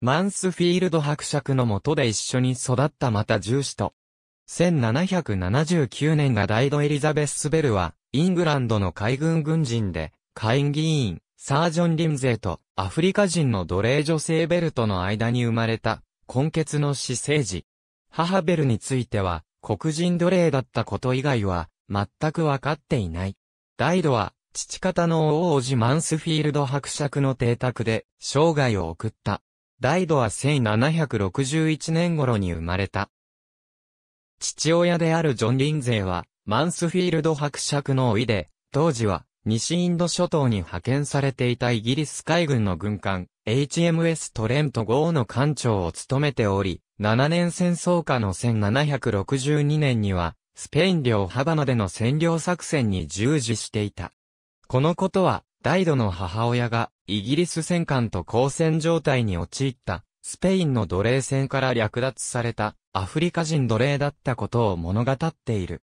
マンスフィールド伯爵の下で一緒に育ったまた重視と、1779年がダイド・エリザベス・ベルは、イングランドの海軍軍人で、下院議員、サージョン・リムゼーとアフリカ人の奴隷女性ベルとの間に生まれた、根血の死生児。母ベルについては、黒人奴隷だったこと以外は、全くわかっていない。ダイドは、父方の王子マンスフィールド伯爵の邸宅で、生涯を送った。ライドは1761年頃に生まれた。父親であるジョン・リンゼーは、マンスフィールド伯爵の老いで、当時は、西インド諸島に派遣されていたイギリス海軍の軍艦、HMS トレント号の艦長を務めており、7年戦争下の1762年には、スペイン領ハバナでの占領作戦に従事していた。このことは、大度の母親がイギリス戦艦と交戦状態に陥ったスペインの奴隷船から略奪されたアフリカ人奴隷だったことを物語っている。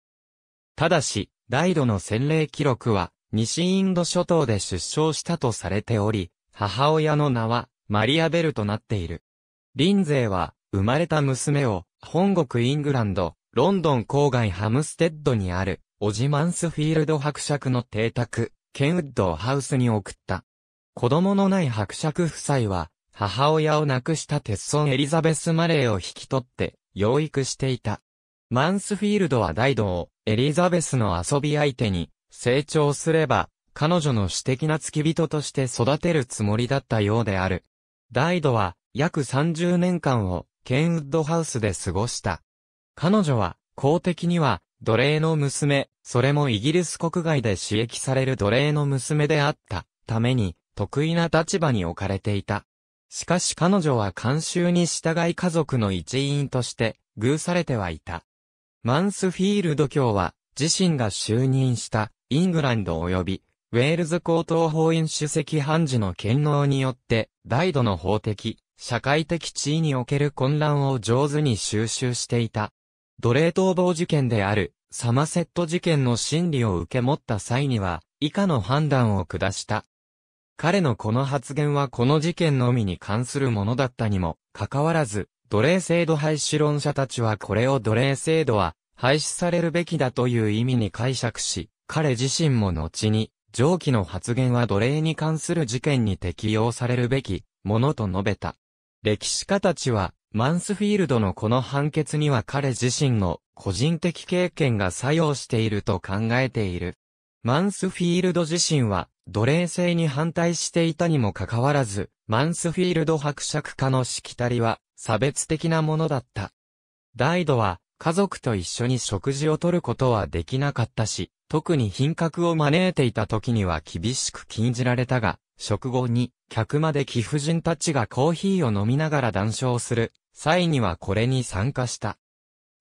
ただし、大度の洗礼記録は西インド諸島で出生したとされており、母親の名はマリアベルとなっている。リンゼーは生まれた娘を本国イングランド、ロンドン郊外ハムステッドにあるオジマンスフィールド伯爵の邸宅、ケンウッドをハウスに送った。子供のない伯爵夫妻は、母親を亡くした鉄孫エリザベス・マレーを引き取って、養育していた。マンスフィールドはダイドを、エリザベスの遊び相手に、成長すれば、彼女の私的な付き人として育てるつもりだったようである。ダイドは、約30年間を、ケンウッドハウスで過ごした。彼女は、公的には、奴隷の娘、それもイギリス国外で刺激される奴隷の娘であったために、得意な立場に置かれていた。しかし彼女は慣習に従い家族の一員として、偶されてはいた。マンスフィールド卿は、自身が就任した、イングランド及び、ウェールズ高等法院主席判事の権能によって、大度の法的、社会的地位における混乱を上手に収集していた。奴隷逃亡事件である、サマセット事件の審理を受け持った際には、以下の判断を下した。彼のこの発言はこの事件のみに関するものだったにも、かかわらず、奴隷制度廃止論者たちはこれを奴隷制度は廃止されるべきだという意味に解釈し、彼自身も後に、上記の発言は奴隷に関する事件に適用されるべきものと述べた。歴史家たちは、マンスフィールドのこの判決には彼自身の個人的経験が作用していると考えている。マンスフィールド自身は奴隷制に反対していたにもかかわらず、マンスフィールド伯爵家のしきたりは差別的なものだった。ダイドは家族と一緒に食事をとることはできなかったし、特に品格を招いていた時には厳しく禁じられたが、食後に客まで貴婦人たちがコーヒーを飲みながら談笑する際にはこれに参加した。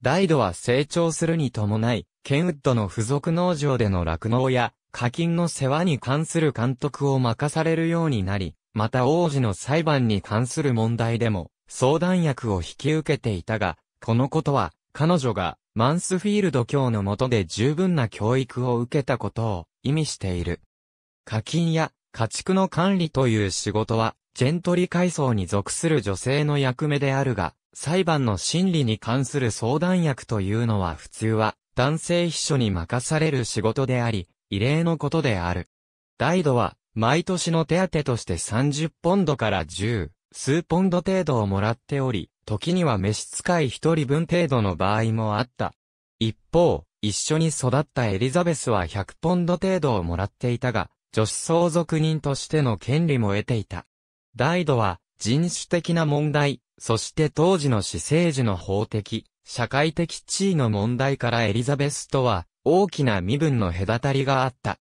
ライドは成長するに伴い、ケンウッドの付属農場での酪農や課金の世話に関する監督を任されるようになり、また王子の裁判に関する問題でも相談役を引き受けていたが、このことは彼女がマンスフィールド教の下で十分な教育を受けたことを意味している。課金や家畜の管理という仕事はジェントリ階層に属する女性の役目であるが、裁判の審理に関する相談役というのは普通は男性秘書に任される仕事であり、異例のことである。大度は毎年の手当として30ポンドから10数ポンド程度をもらっており、時には召使い一人分程度の場合もあった。一方、一緒に育ったエリザベスは100ポンド程度をもらっていたが、女子相続人としての権利も得ていた。大度は人種的な問題、そして当時の私生児の法的、社会的地位の問題からエリザベスとは大きな身分の隔たりがあった。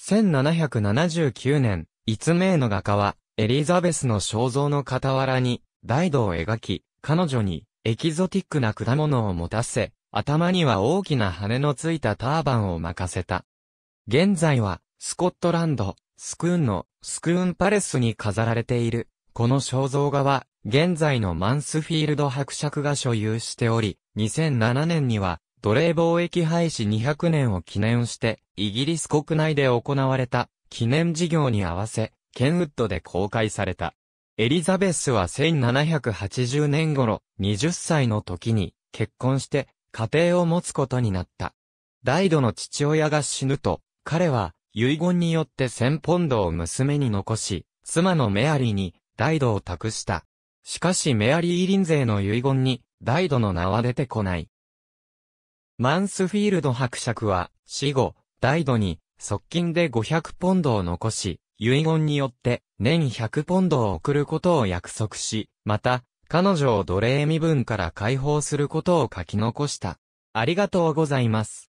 1779年、一名の画家は、エリザベスの肖像の傍らに、大道を描き、彼女に、エキゾティックな果物を持たせ、頭には大きな羽のついたターバンを任せた。現在は、スコットランド、スクーンのスクーンパレスに飾られている。この肖像画は、現在のマンスフィールド伯爵が所有しており、2007年には、奴隷貿易廃止200年を記念して、イギリス国内で行われた記念事業に合わせ、ケンウッドで公開された。エリザベスは1780年頃、20歳の時に結婚して家庭を持つことになった。大度の父親が死ぬと、彼は遺言によって1000ポンドを娘に残し、妻のメアリーに、ダイドを託した。しかしメアリーン税の遺言に、ダイドの名は出てこない。マンスフィールド伯爵は、死後、ダイドに、側近で500ポンドを残し、遺言によって、年100ポンドを送ることを約束し、また、彼女を奴隷身分から解放することを書き残した。ありがとうございます。